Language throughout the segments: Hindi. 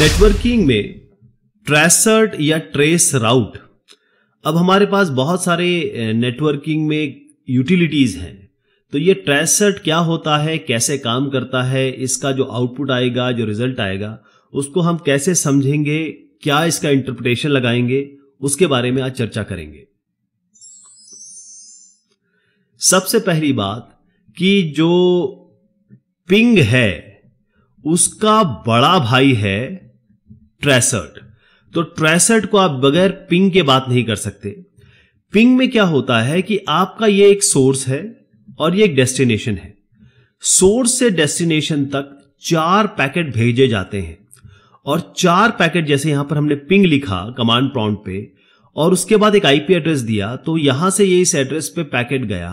नेटवर्किंग में ट्रेसर्ट या ट्रेस राउट अब हमारे पास बहुत सारे नेटवर्किंग में यूटिलिटीज हैं तो ये ट्रेसर्ट क्या होता है कैसे काम करता है इसका जो आउटपुट आएगा जो रिजल्ट आएगा उसको हम कैसे समझेंगे क्या इसका इंटरप्रिटेशन लगाएंगे उसके बारे में आज चर्चा करेंगे सबसे पहली बात कि जो पिंग है उसका बड़ा भाई है ट्रेसर्ट तो ट्रेसर्ट को आप बगैर पिंग के बात नहीं कर सकते पिंग में क्या होता है कि आपका ये एक सोर्स है और ये एक डेस्टिनेशन है सोर्स से डेस्टिनेशन तक चार पैकेट भेजे जाते हैं और चार पैकेट जैसे यहां पर हमने पिंग लिखा कमांड प्रॉन्ट पे और उसके बाद एक आईपी एड्रेस दिया तो यहां से ये इस एड्रेस पे पैकेट गया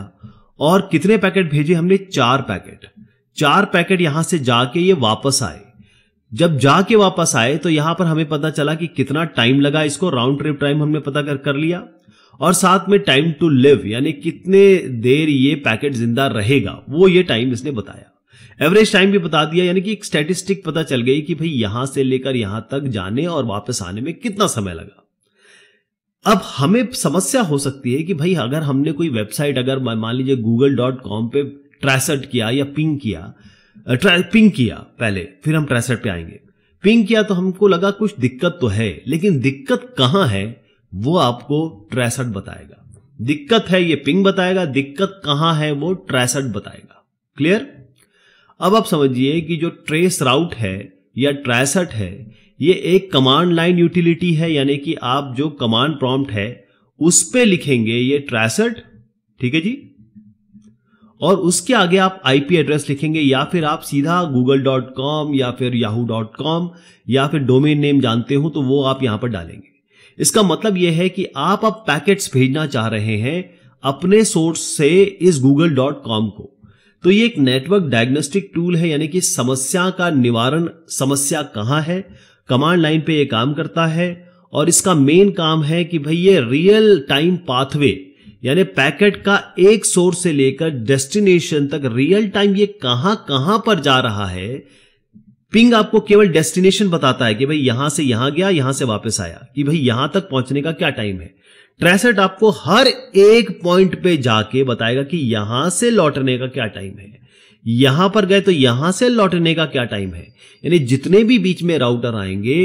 और कितने पैकेट भेजे हमने चार पैकेट चार पैकेट यहां से जाके ये वापस आए जब जाके वापस आए तो यहां पर हमें पता चला कि कितना टाइम लगा इसको राउंड ट्रिप टाइम हमने पता कर कर लिया और साथ में टाइम टू लिव यानी कितने देर ये पैकेट जिंदा रहेगा वो ये टाइम इसने बताया एवरेज टाइम भी बता दिया यानी कि एक स्टेटिस्टिक पता चल गई कि भाई यहां से लेकर यहां तक जाने और वापस आने में कितना समय लगा अब हमें समस्या हो सकती है कि भाई अगर हमने कोई वेबसाइट अगर मान लीजिए गूगल डॉट कॉम पर ट्रैसट किया या पिंग किया ट्राई पिंग किया पहले फिर हम ट्राइसेट पे आएंगे पिंग किया तो हमको लगा कुछ दिक्कत तो है लेकिन दिक्कत कहां है वो आपको ट्राइसेट बताएगा दिक्कत है ये पिंग बताएगा दिक्कत कहां है वो ट्राइसेट बताएगा क्लियर अब आप समझिए कि जो ट्रेस राउट है या ट्रैसट है ये एक कमांड लाइन यूटिलिटी है यानी कि आप जो कमांड प्रॉम्प्ट है उस पर लिखेंगे ये ट्रैसट ठीक है जी और उसके आगे आप आईपी एड्रेस लिखेंगे या फिर आप सीधा गूगल डॉट कॉम या फिर याहू डॉट कॉम या फिर डोमेन नेम जानते हो तो वो आप यहां पर डालेंगे इसका मतलब यह है कि आप अब पैकेट्स भेजना चाह रहे हैं अपने सोर्स से इस गूगल डॉट कॉम को तो ये एक नेटवर्क डायग्नोस्टिक टूल है यानी कि समस्या का निवारण समस्या कहां है कमांड लाइन पे ये काम करता है और इसका मेन काम है कि भाई ये रियल टाइम पाथवे यानी पैकेट का एक सोर्स से लेकर डेस्टिनेशन तक रियल टाइम ये कहां कहां पर जा रहा है पिंग आपको केवल डेस्टिनेशन बताता है कि भाई यहां से यहां गया यहां से वापस आया कि भाई यहां तक पहुंचने का क्या टाइम है ट्रेसेट आपको हर एक पॉइंट पे जाके बताएगा कि यहां से लौटने का क्या टाइम है यहां पर गए तो यहां से लौटने का क्या टाइम है यानी जितने भी बीच में राउटर आएंगे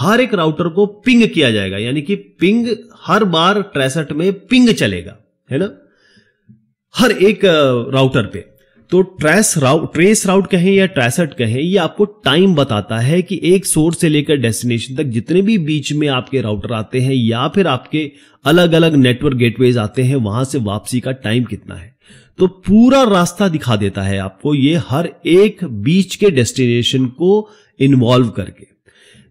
हर एक राउटर को पिंग किया जाएगा यानी कि पिंग हर बार ट्रेसठ में पिंग चलेगा है ना हर एक राउटर पे तो ट्रेस राउट ट्रेस राउट कहें या ट्रेसट कहें ये आपको टाइम बताता है कि एक सोर्स से लेकर डेस्टिनेशन तक जितने भी बीच में आपके राउटर आते हैं या फिर आपके अलग अलग नेटवर्क गेटवेज आते हैं वहां से वापसी का टाइम कितना है तो पूरा रास्ता दिखा देता है आपको ये हर एक बीच के डेस्टिनेशन को इन्वॉल्व करके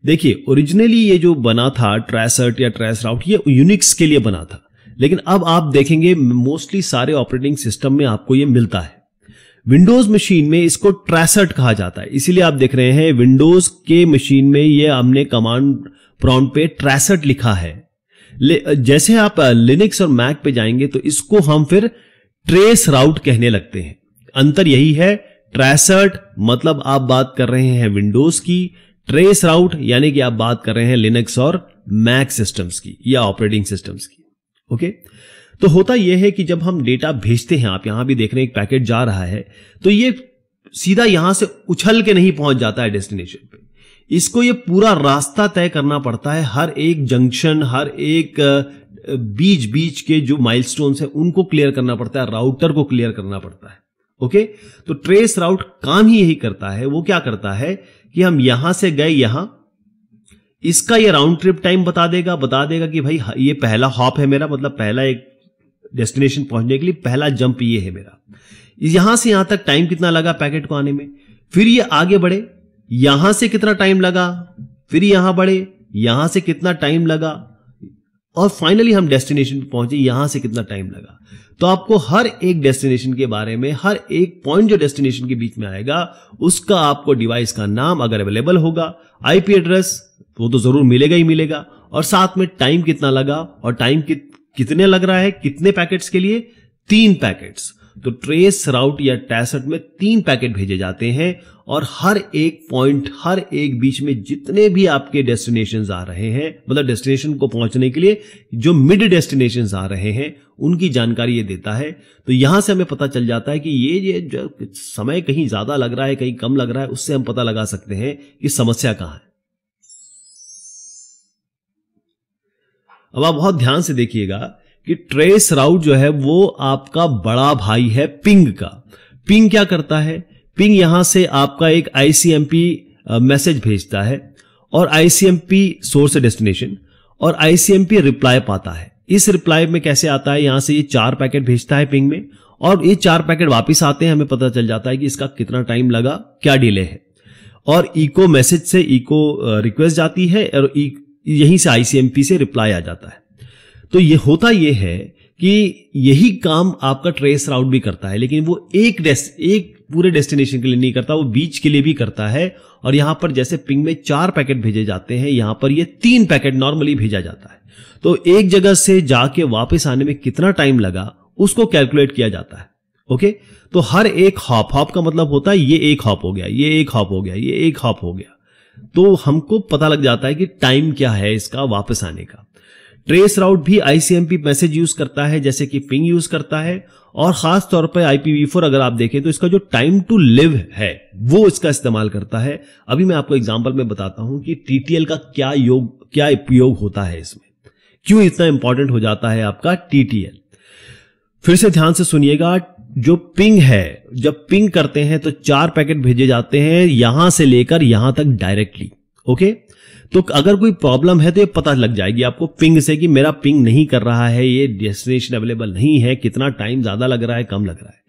देखिए ओरिजिनली ये जो बना था ट्रैसर्ट या ट्रैस राउट ये यूनिक्स के लिए बना था लेकिन अब आप देखेंगे मोस्टली सारे ऑपरेटिंग सिस्टम में आपको ये मिलता है विंडोज मशीन में इसको ट्रैसर्ट कहा जाता है इसीलिए आप देख रहे हैं विंडोज के मशीन में ये हमने कमांड प्रॉन्ट पे ट्रैसर्ट लिखा है जैसे आप लिनिक्स और मैक पे जाएंगे तो इसको हम फिर ट्रेस राउट कहने लगते हैं अंतर यही है ट्रैसर्ट मतलब आप बात कर रहे हैं विंडोज की ट्रेस राउट यानी कि आप बात कर रहे हैं लिनक्स और मैक सिस्टम्स की या ऑपरेटिंग सिस्टम्स की ओके तो होता यह है कि जब हम डेटा भेजते हैं आप यहां भी देख रहे हैं एक पैकेट जा रहा है तो ये सीधा यहां से उछल के नहीं पहुंच जाता है डेस्टिनेशन पे इसको ये पूरा रास्ता तय करना पड़ता है हर एक जंक्शन हर एक बीच बीच के जो माइलस्टोन्स हैं उनको क्लियर करना पड़ता है राउटर को क्लियर करना पड़ता है ओके तो ट्रेस राउट काम ही यही करता है वो क्या करता है कि हम यहां से गए यहां इसका ये राउंड ट्रिप टाइम बता देगा बता देगा कि भाई हाँ, ये पहला हॉप है मेरा मतलब पहला एक डेस्टिनेशन पहुंचने के लिए पहला जंप ये है मेरा यहां से यहां तक टाइम कितना लगा पैकेट को आने में फिर ये आगे बढ़े यहां से कितना टाइम लगा फिर यहां बढ़े यहां से कितना टाइम लगा और फाइनली हम डेस्टिनेशन पहुंचे यहां से कितना टाइम लगा तो आपको हर एक डेस्टिनेशन के बारे में हर एक पॉइंट जो डेस्टिनेशन के बीच में आएगा उसका आपको डिवाइस का नाम अगर अवेलेबल होगा आईपी एड्रेस वो तो जरूर मिलेगा ही मिलेगा और साथ में टाइम कितना लगा और टाइम कि, कितने लग रहा है कितने पैकेट्स के लिए तीन पैकेट्स तो ट्रेस राउट या टैसट में तीन पैकेट भेजे जाते हैं और हर एक पॉइंट हर एक बीच में जितने भी आपके डेस्टिनेशन आ रहे हैं मतलब डेस्टिनेशन को पहुंचने के लिए जो मिड डेस्टिनेशन आ रहे हैं उनकी जानकारी ये देता है तो यहां से हमें पता चल जाता है कि ये ये जो समय कहीं ज्यादा लग रहा है कहीं कम लग रहा है उससे हम पता लगा सकते हैं कि समस्या कहां है अब आप बहुत ध्यान से देखिएगा कि ट्रेस राउट जो है वो आपका बड़ा भाई है पिंग का पिंग क्या करता है पिंग यहां से आपका एक आईसीएमपी मैसेज भेजता है और आईसीएमपी सोर्स डेस्टिनेशन और आईसीएमपी रिप्लाई पाता है इस रिप्लाई में कैसे आता है यहां से ये चार पैकेट भेजता है पिंग में और ये चार पैकेट वापस आते हैं हमें पता चल जाता है कि इसका कितना टाइम लगा क्या डिले है और इको मैसेज से इको रिक्वेस्ट जाती है और यहीं से आईसीएमपी से रिप्लाई आ जाता है तो ये होता ये है कि यही काम आपका ट्रेस राउट भी करता है लेकिन वो एक डेस्ट एक पूरे डेस्टिनेशन के लिए नहीं करता वो बीच के लिए भी करता है और यहां पर जैसे पिंग में चार पैकेट भेजे जाते हैं यहां पर ये तीन पैकेट नॉर्मली भेजा जाता है तो एक जगह से जाके वापस आने में कितना टाइम लगा उसको कैलकुलेट किया जाता है ओके तो हर एक हॉप हॉप का मतलब होता है ये एक हॉप हो गया ये एक हॉप हो गया ये एक हॉप हो गया तो हमको पता लग जाता है कि टाइम क्या है इसका वापस आने का ट्रेस राउट भी आईसीएमपी मैसेज यूज करता है जैसे कि पिंग यूज करता है और खास तौर पर आईपीवी फोर अगर आप देखें तो इसका जो टाइम टू लिव है वो इसका इस्तेमाल करता है अभी मैं आपको एग्जाम्पल में बताता हूं कि टीटीएल का क्या योग क्या उपयोग होता है इसमें क्यों इतना इंपॉर्टेंट हो जाता है आपका टीटीएल फिर से ध्यान से सुनिएगा जो पिंग है जब पिंग करते हैं तो चार पैकेट भेजे जाते हैं यहां से लेकर यहां तक डायरेक्टली ओके तो अगर कोई प्रॉब्लम है तो ये पता लग जाएगी आपको पिंग से कि मेरा पिंग नहीं कर रहा है ये डेस्टिनेशन अवेलेबल नहीं है कितना टाइम ज्यादा लग रहा है कम लग रहा है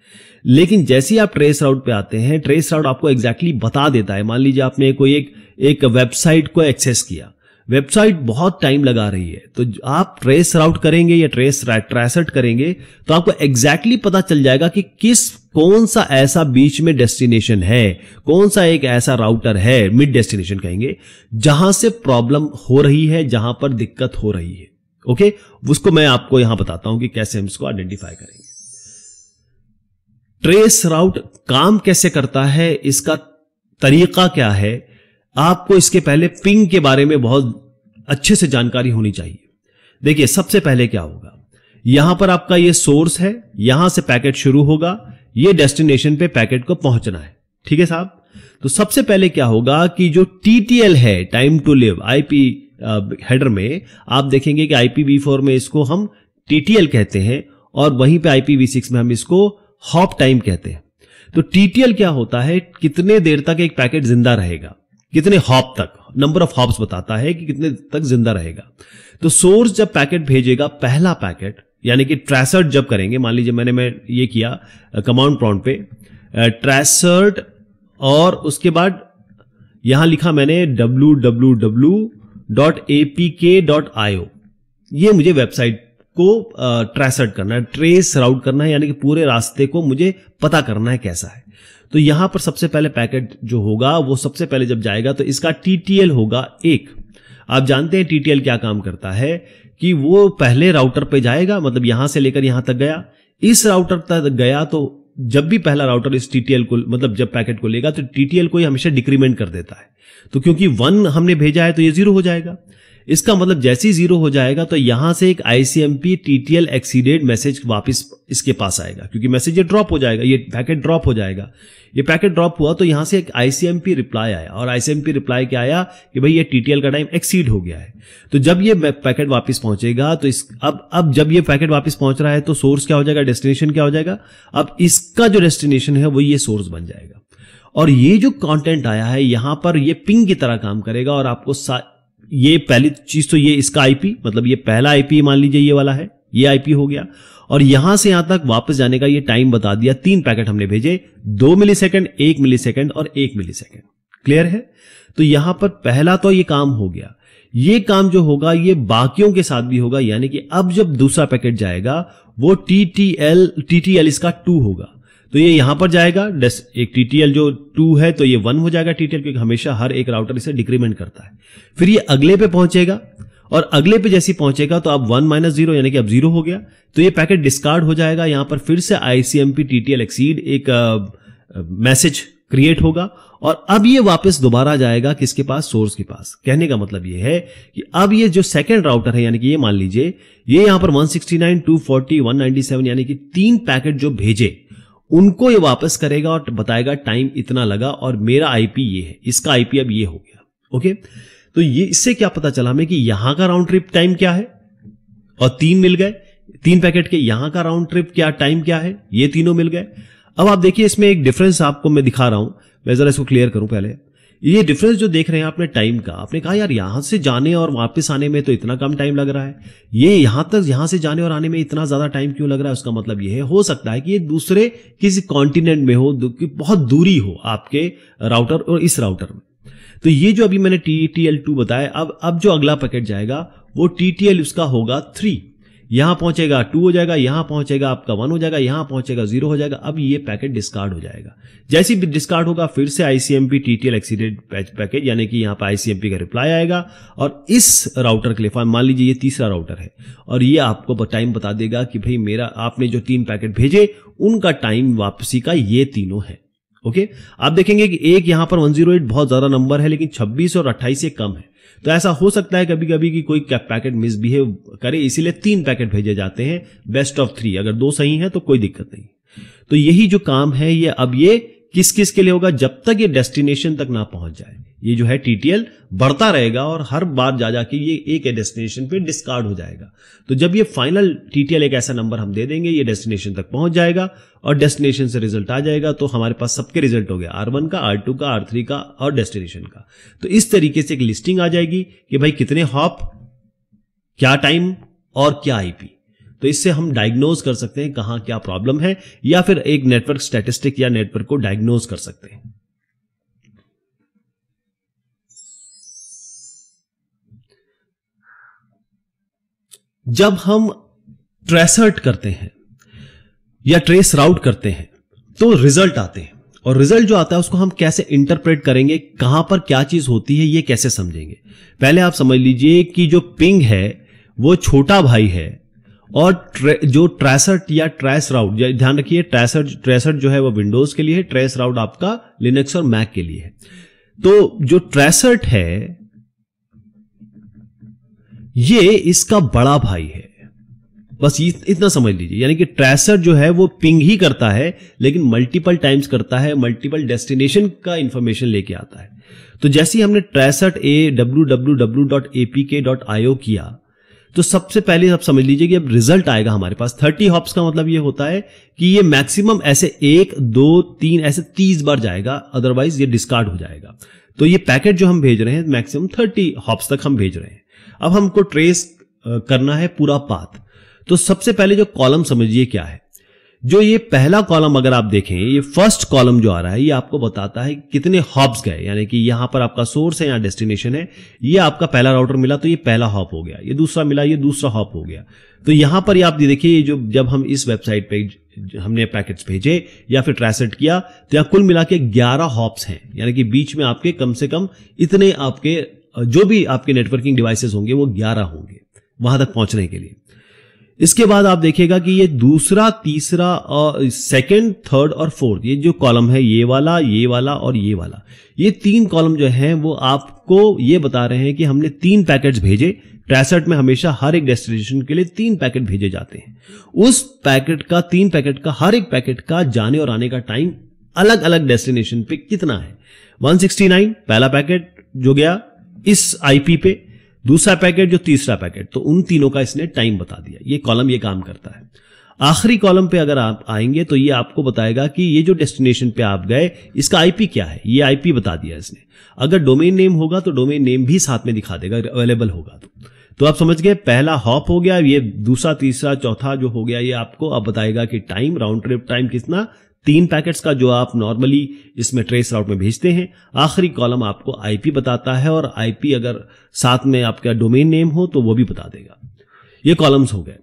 लेकिन जैसे ही आप ट्रेस राउट पे आते हैं ट्रेस राउट आपको एग्जैक्टली exactly बता देता है मान लीजिए आपने कोई एक एक वेबसाइट को एक्सेस किया वेबसाइट बहुत टाइम लगा रही है तो आप ट्रेस राउट करेंगे या ट्रेस ट्रेसट करेंगे तो आपको एग्जैक्टली exactly पता चल जाएगा कि किस कौन सा ऐसा बीच में डेस्टिनेशन है कौन सा एक ऐसा राउटर है मिड डेस्टिनेशन कहेंगे जहां से प्रॉब्लम हो रही है जहां पर दिक्कत हो रही है ओके उसको मैं आपको यहां बताता हूं कि कैसे हम इसको आइडेंटिफाई करेंगे ट्रेस राउट काम कैसे करता है इसका तरीका क्या है आपको इसके पहले पिंग के बारे में बहुत अच्छे से जानकारी होनी चाहिए देखिए सबसे पहले क्या होगा यहां पर आपका ये सोर्स है यहां से पैकेट शुरू होगा ये डेस्टिनेशन पे पैकेट को पहुंचना है ठीक है साहब तो सबसे पहले क्या होगा कि जो टीटीएल है time to live IP header में आप देखेंगे कि आईपीवी फोर में इसको हम टीटीएल कहते हैं और वहीं पे आईपीवी सिक्स में हम इसको हॉप टाइम कहते हैं तो टीटीएल क्या होता है कितने देर तक एक पैकेट जिंदा रहेगा कितने हॉप तक नंबर ऑफ हॉप्स बताता है कि कितने तक जिंदा रहेगा तो सोर्स जब पैकेट भेजेगा पहला पैकेट यानी कि ट्रैसर्ट जब करेंगे मान लीजिए मैंने मैं ये किया कमांड प्रॉन्ट पे ट्रैसर्ट और उसके बाद यहां लिखा मैंने W W W dot A P K dot IO ये मुझे वेबसाइट को ट्रैसर्ट करना है ट्रेस राउट करना है यानी कि पूरे रास्ते को मुझे पता करना है कैसा है तो यहां पर सबसे पहले पैकेट जो होगा वो सबसे पहले जब जाएगा तो इसका टीटीएल होगा एक आप जानते हैं टीटीएल क्या काम करता है कि वो पहले राउटर पे जाएगा मतलब यहां से लेकर यहां तक गया इस राउटर तक गया तो जब भी पहला राउटर इस टीटीएल को मतलब जब पैकेट को लेगा तो टीटीएल को हमेशा डिक्रीमेंट कर देता है तो क्योंकि वन हमने भेजा है तो ये जीरो हो जाएगा इसका मतलब जैसे ही जीरो हो जाएगा तो यहां से एक आईसीएमपी टीटीएल एक्सीडेड मैसेज वापस इसके पास आएगा क्योंकि मैसेज ये ड्रॉप हो जाएगा ये पैकेट ड्रॉप हो जाएगा ये पैकेट ड्रॉप हुआ तो यहां से एक आईसीएमपी रिप्लाई आया और आईसीएमपी रिप्लाई क्या आया कि भाई ये टीटीएल का टाइम एक्सीड हो गया है तो जब ये पैकेट वापस पहुंचेगा तो इस अब अब जब ये पैकेट वापस पहुंच रहा है तो सोर्स क्या हो जाएगा डेस्टिनेशन क्या हो जाएगा अब इसका जो डेस्टिनेशन है वो ये सोर्स बन जाएगा और ये जो कंटेंट आया है यहां पर ये पिंग की तरह काम करेगा और आपको ये पहली चीज तो ये इसका आईपी मतलब ये पहला आईपी मान लीजिए ये वाला है ये आईपी हो गया और यहां से यहां तक वापस जाने का ये टाइम बता दिया तीन पैकेट हमने भेजे दो मिली सेकेंड एक मिली सेकेंड और एक मिली सेकेंड क्लियर है तो यहां पर पहला तो ये काम हो गया ये काम जो होगा ये बाकियों के साथ भी होगा यानी कि अब जब दूसरा पैकेट जाएगा वो T T L T T L इसका टू होगा तो ये यहां पर जाएगा एक टीटीएल जो टू है तो ये वन हो जाएगा टीटीएल क्योंकि हमेशा हर एक राउटर इसे डिक्रीमेंट करता है फिर ये अगले पे पहुंचेगा और अगले पे जैसे पहुंचेगा तो अब वन माइनस जीरो यानी कि अब जीरो हो गया तो ये पैकेट डिस्कार्ड हो जाएगा यहां पर फिर से आईसीएमपी टीटीएल एक्सीड एक मैसेज क्रिएट होगा और अब ये वापस दोबारा जाएगा किसके पास सोर्स के पास कहने का मतलब ये है कि अब ये जो सेकंड राउटर है यानी कि ये मान लीजिए ये यहां पर 169, 240, 197 यानी कि तीन पैकेट जो भेजे उनको ये वापस करेगा और बताएगा टाइम इतना लगा और मेरा आईपी ये है इसका आईपी अब ये हो गया ओके तो ये इससे क्या पता चला हमें कि यहां का राउंड ट्रिप टाइम क्या है और तीन मिल गए तीन पैकेट के यहां का राउंड ट्रिप क्या टाइम क्या है ये तीनों मिल गए अब आप देखिए इसमें एक डिफरेंस आपको मैं दिखा रहा हूं मैं जरा इसको क्लियर करूं पहले ये डिफरेंस जो देख रहे हैं आपने टाइम का आपने कहा यार यहां से जाने और वापस आने में तो इतना कम टाइम लग रहा है ये यहां तक यहां से जाने और आने में इतना ज़्यादा टाइम क्यों लग रहा है उसका मतलब ये है हो सकता है कि ये दूसरे किसी कॉन्टिनेंट में हो कि बहुत दूरी हो आपके राउटर और इस राउटर में तो ये जो अभी मैंने टी टी एल टू बताया अब अब जो अगला पैकेट जाएगा वो टी टी एल उसका होगा थ्री यहां पहुंचेगा टू हो जाएगा यहां पहुंचेगा आपका वन हो जाएगा यहां पहुंचेगा जीरो हो जाएगा अब ये पैकेट डिस्कार्ड हो जाएगा जैसे भी डिस्कार्ड होगा फिर से आईसीएमपी टीटीएल एक्सीडेड पैकेट यानी कि यहां पर आईसीएमपी का रिप्लाई आएगा और इस राउटर के लिए मान लीजिए ये तीसरा राउटर है और ये आपको टाइम बता देगा कि भाई मेरा आपने जो तीन पैकेट भेजे उनका टाइम वापसी का ये तीनों है ओके आप देखेंगे कि एक यहां पर 108 बहुत ज्यादा नंबर है लेकिन 26 और 28 से कम है तो ऐसा हो सकता है कभी कभी कि कोई पैकेट मिसबिहेव करे इसीलिए तीन पैकेट भेजे जाते हैं बेस्ट ऑफ थ्री अगर दो सही है तो कोई दिक्कत नहीं तो यही जो काम है ये अब ये किस किस के लिए होगा जब तक ये डेस्टिनेशन तक ना पहुंच जाए ये जो है टीटीएल बढ़ता रहेगा और हर बार जा जाके ये एक डेस्टिनेशन पे डिस्कार्ड हो जाएगा तो जब ये फाइनल टीटीएल एक ऐसा नंबर हम दे देंगे ये डेस्टिनेशन तक पहुंच जाएगा और डेस्टिनेशन से रिजल्ट आ जाएगा तो हमारे पास सबके रिजल्ट हो गया आर वन का आर टू का आर थ्री का और डेस्टिनेशन का तो इस तरीके से एक लिस्टिंग आ जाएगी कि भाई कितने हॉप क्या टाइम और क्या आईपी तो इससे हम डायग्नोज कर सकते हैं कहां क्या प्रॉब्लम है या फिर एक नेटवर्क स्टेटिस्टिक या नेटवर्क को डायग्नोज कर सकते हैं जब हम ट्रेसर्ट करते हैं या ट्रेस राउट करते हैं तो रिजल्ट आते हैं और रिजल्ट जो आता है उसको हम कैसे इंटरप्रेट करेंगे कहां पर क्या चीज होती है ये कैसे समझेंगे पहले आप समझ लीजिए कि जो पिंग है वो छोटा भाई है और ट्रे, जो ट्रेसट या ट्रेस राउट ध्यान रखिए ट्रेसट ट्रेसर्ट जो है वो विंडोज के लिए है ट्रेस राउट आपका लिनक्स और मैक के लिए है तो जो ट्रेसट है ये इसका बड़ा भाई है बस इतना समझ लीजिए यानी कि ट्रैसर जो है वो पिंग ही करता है लेकिन मल्टीपल टाइम्स करता है मल्टीपल डेस्टिनेशन का इंफॉर्मेशन लेके आता है तो जैसे ही हमने tracert A W W W dot A P K dot I O किया तो सबसे पहले आप समझ लीजिए कि अब रिजल्ट आएगा हमारे पास थर्टी हॉप्स का मतलब ये होता है कि ये मैक्सिमम ऐसे एक दो तीन ऐसे तीस बार जाएगा अदरवाइज ये डिस्कार्ड हो जाएगा तो ये पैकेट जो हम भेज रहे हैं मैक्सिमम थर्टी हॉप्स तक हम भेज रहे हैं अब हमको ट्रेस करना है पूरा पाथ तो सबसे पहले जो कॉलम समझिए क्या है जो ये पहला कॉलम अगर आप देखें ये फर्स्ट कॉलम जो आ रहा है ये आपको बताता है कितने हॉब्स गए यानी कि यहां पर आपका सोर्स है या डेस्टिनेशन है ये आपका पहला राउटर मिला तो ये पहला हॉप हो गया ये दूसरा मिला ये दूसरा हॉप हो गया तो यहां पर ये आप ये जो जब हम इस वेबसाइट पे हमने पैकेट्स भेजे या फिर ट्रैसेट किया तो यहां कुल मिला के ग्यारह हॉप्स हैं यानी कि बीच में आपके कम से कम इतने आपके जो भी आपके नेटवर्किंग डिवाइसेस होंगे वो ग्यारह होंगे वहां तक पहुंचने के लिए इसके बाद आप देखिएगा कि ये दूसरा तीसरा सेकंड थर्ड और फोर्थ ये जो कॉलम है ये वाला ये वाला और ये वाला ये तीन कॉलम जो है वो आपको ये बता रहे हैं कि हमने तीन पैकेट्स भेजे ट्रैसठ में हमेशा हर एक डेस्टिनेशन के लिए तीन पैकेट भेजे जाते हैं उस पैकेट का तीन पैकेट का हर एक पैकेट का जाने और आने का टाइम अलग अलग डेस्टिनेशन पे कितना है 169 पहला पैकेट जो गया इस आईपी पे दूसरा पैकेट जो तीसरा पैकेट तो उन तीनों का इसने टाइम बता दिया ये कॉलम ये काम करता है आखिरी कॉलम पे अगर आप आएंगे तो ये आपको बताएगा कि ये जो डेस्टिनेशन पे आप गए इसका आईपी क्या है ये आईपी बता दिया इसने अगर डोमेन नेम होगा तो डोमेन नेम भी साथ में दिखा देगा अवेलेबल होगा तो तो आप समझ गए पहला हॉप हो गया ये दूसरा तीसरा चौथा जो हो गया ये आपको अब बताएगा कि टाइम राउंड ट्रिप टाइम कितना तीन पैकेट्स का जो आप नॉर्मली इसमें ट्रेस राउट में भेजते हैं आखिरी कॉलम आपको आईपी बताता है और आईपी अगर साथ में आपका डोमेन नेम हो तो वो भी बता देगा ये कॉलम्स हो गए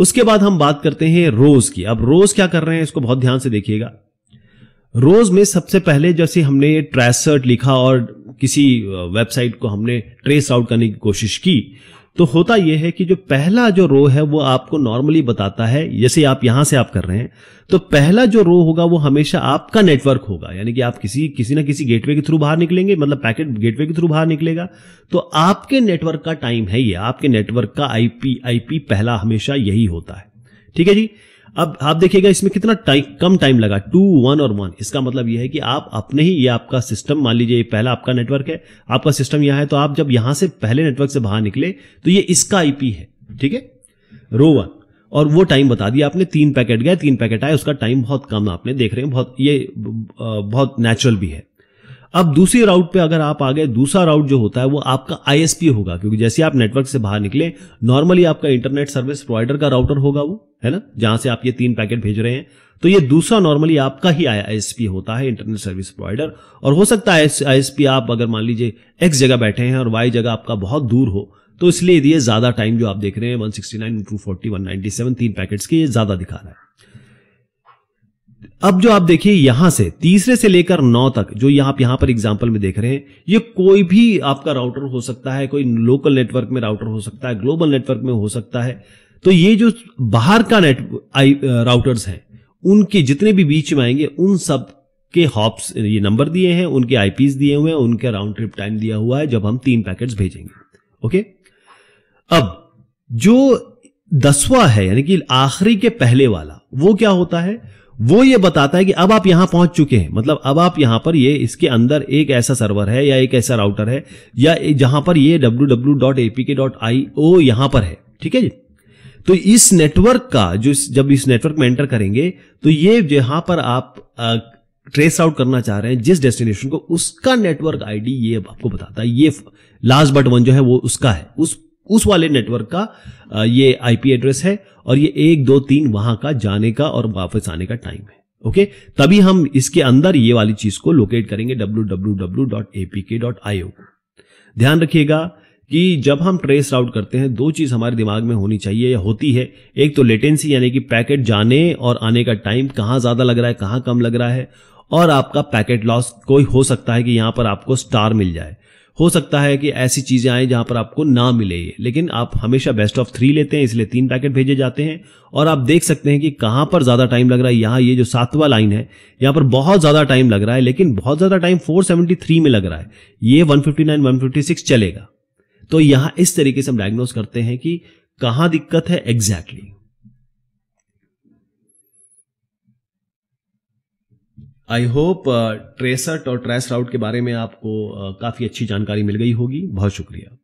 उसके बाद हम बात करते हैं रोज की अब रोज क्या कर रहे हैं इसको बहुत ध्यान से देखिएगा रोज में सबसे पहले जैसे हमने ट्रैसर्ट लिखा और किसी वेबसाइट को हमने ट्रेस आउट करने की कोशिश की तो होता यह है कि जो पहला जो रो है वो आपको नॉर्मली बताता है जैसे आप यहां से आप कर रहे हैं तो पहला जो रो होगा वो हमेशा आपका नेटवर्क होगा यानी कि आप किसी किसी ना किसी गेटवे के थ्रू बाहर निकलेंगे मतलब पैकेट गेटवे के थ्रू बाहर निकलेगा तो आपके नेटवर्क का टाइम है ये आपके नेटवर्क का आईपी आईपी पहला हमेशा यही होता है ठीक है जी अब आप देखिएगा इसमें कितना टाइम कम टाइम लगा टू वन और वन इसका मतलब यह है कि आप अपने ही ये आपका सिस्टम मान लीजिए पहला आपका नेटवर्क है आपका सिस्टम यहां है तो आप जब यहां से पहले नेटवर्क से बाहर निकले तो ये इसका आईपी है ठीक है रो वन और वो टाइम बता दिया आपने तीन पैकेट गए तीन पैकेट आए उसका टाइम बहुत कम आपने देख रहे हैं बहुत ये बहुत नेचुरल भी है अब दूसरी राउट पे अगर आप आ गए दूसरा राउट जो होता है वो आपका आईएसपी होगा क्योंकि जैसे आप नेटवर्क से बाहर निकले नॉर्मली आपका इंटरनेट सर्विस प्रोवाइडर का राउटर होगा वो है ना जहां से आप ये तीन पैकेट भेज रहे हैं तो ये दूसरा नॉर्मली आपका ही आईएसपी होता है इंटरनेट सर्विस प्रोवाइडर और हो सकता है आईएसपी आप अगर मान लीजिए एक्स जगह बैठे हैं और वाई जगह आपका बहुत दूर हो तो इसलिए ये ज्यादा टाइम जो आप देख रहे हैं वन 240 सेवन तीन पैकेट्स के ये ज्यादा दिखा रहा है अब जो आप देखिए यहां से तीसरे से लेकर नौ तक जो यहां आप यहां पर एग्जाम्पल में देख रहे हैं ये कोई भी आपका राउटर हो सकता है कोई लोकल नेटवर्क में राउटर हो सकता है ग्लोबल नेटवर्क में हो सकता है तो ये जो बाहर का नेट आई राउटर्स हैं उनके जितने भी बीच में आएंगे उन सब के हॉप्स ये नंबर दिए हैं उनके आईपीस दिए हुए हैं उनके राउंड ट्रिप टाइम दिया हुआ है जब हम तीन पैकेट्स भेजेंगे ओके अब जो दसवा है यानी कि आखिरी के पहले वाला वो क्या होता है वो ये बताता है कि अब आप यहां पहुंच चुके हैं मतलब अब आप यहां पर ये इसके अंदर एक ऐसा सर्वर है या एक ऐसा राउटर है या जहां पर ये www.apk.io यहां पर है ठीक है जी तो इस नेटवर्क का जो जब इस नेटवर्क में एंटर करेंगे तो ये जहां पर आप आ, ट्रेस आउट करना चाह रहे हैं जिस डेस्टिनेशन को उसका नेटवर्क आईडी ये आपको बताता है ये लास्ट बट वन जो है वो उसका है उस उस वाले नेटवर्क का ये आईपी एड्रेस है और ये एक दो तीन वहां का जाने का और वापस आने का टाइम है ओके तभी हम इसके अंदर ये वाली चीज को लोकेट करेंगे www.apk.io ध्यान रखिएगा कि जब हम ट्रेस राउट करते हैं दो चीज हमारे दिमाग में होनी चाहिए या होती है एक तो लेटेंसी यानी कि पैकेट जाने और आने का टाइम कहां ज्यादा लग रहा है कहां कम लग रहा है और आपका पैकेट लॉस कोई हो सकता है कि यहां पर आपको स्टार मिल जाए हो सकता है कि ऐसी चीज़ें आए जहां पर आपको ना मिले ये लेकिन आप हमेशा बेस्ट ऑफ थ्री लेते हैं इसलिए तीन पैकेट भेजे जाते हैं और आप देख सकते हैं कि कहां पर ज़्यादा टाइम लग रहा है यहां ये जो सातवां लाइन है यहां पर बहुत ज़्यादा टाइम लग रहा है लेकिन बहुत ज़्यादा टाइम फोर में लग रहा है ये वन फिफ्टी चलेगा तो यहां इस तरीके से हम डायग्नोज करते हैं कि कहां दिक्कत है एग्जैक्टली exactly. आई होप ट्रेसट और ट्रेस राउट के बारे में आपको uh, काफ़ी अच्छी जानकारी मिल गई होगी बहुत शुक्रिया